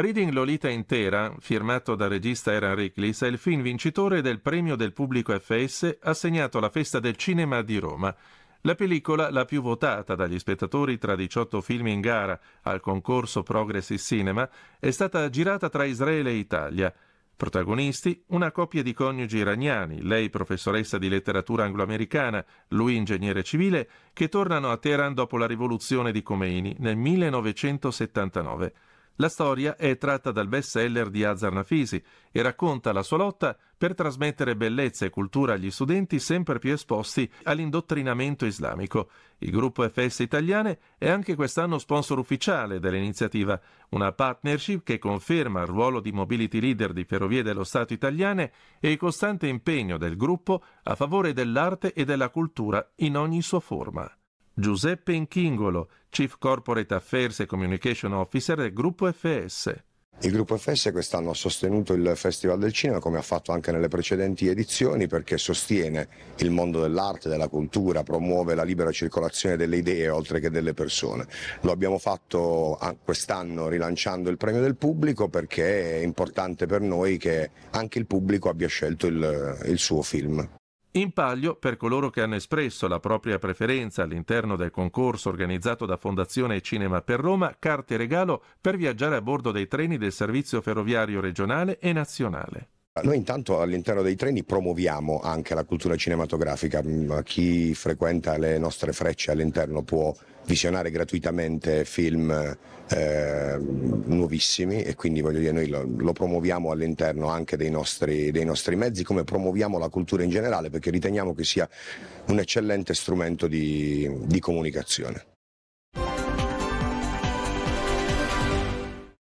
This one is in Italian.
Reading Lolita intera, firmato dal regista Eran Ricklis, è il film vincitore del premio del pubblico FS assegnato alla Festa del Cinema di Roma. La pellicola, la più votata dagli spettatori tra 18 film in gara al concorso Progressive Cinema, è stata girata tra Israele e Italia. Protagonisti, una coppia di coniugi iraniani, lei professoressa di letteratura angloamericana, lui ingegnere civile, che tornano a Teheran dopo la rivoluzione di Khomeini nel 1979. La storia è tratta dal bestseller di Azar Nafisi e racconta la sua lotta per trasmettere bellezza e cultura agli studenti sempre più esposti all'indottrinamento islamico. Il gruppo FS Italiane è anche quest'anno sponsor ufficiale dell'iniziativa, una partnership che conferma il ruolo di mobility leader di Ferrovie dello Stato italiane e il costante impegno del gruppo a favore dell'arte e della cultura in ogni sua forma. Giuseppe Inchingolo, Chief Corporate Affairs e Communication Officer del gruppo FS. Il gruppo FS quest'anno ha sostenuto il Festival del Cinema come ha fatto anche nelle precedenti edizioni perché sostiene il mondo dell'arte, della cultura, promuove la libera circolazione delle idee oltre che delle persone. Lo abbiamo fatto ah, quest'anno rilanciando il premio del pubblico perché è importante per noi che anche il pubblico abbia scelto il, il suo film. In palio per coloro che hanno espresso la propria preferenza all'interno del concorso organizzato da Fondazione Cinema per Roma, carte regalo per viaggiare a bordo dei treni del servizio ferroviario regionale e nazionale. Eh, noi intanto all'interno dei treni promuoviamo anche la cultura cinematografica, mm, chi frequenta le nostre frecce all'interno può visionare gratuitamente film eh, nuovissimi e quindi voglio dire noi lo, lo promuoviamo all'interno anche dei nostri, dei nostri, mezzi come promuoviamo la cultura in generale perché riteniamo che sia un eccellente strumento di, di comunicazione.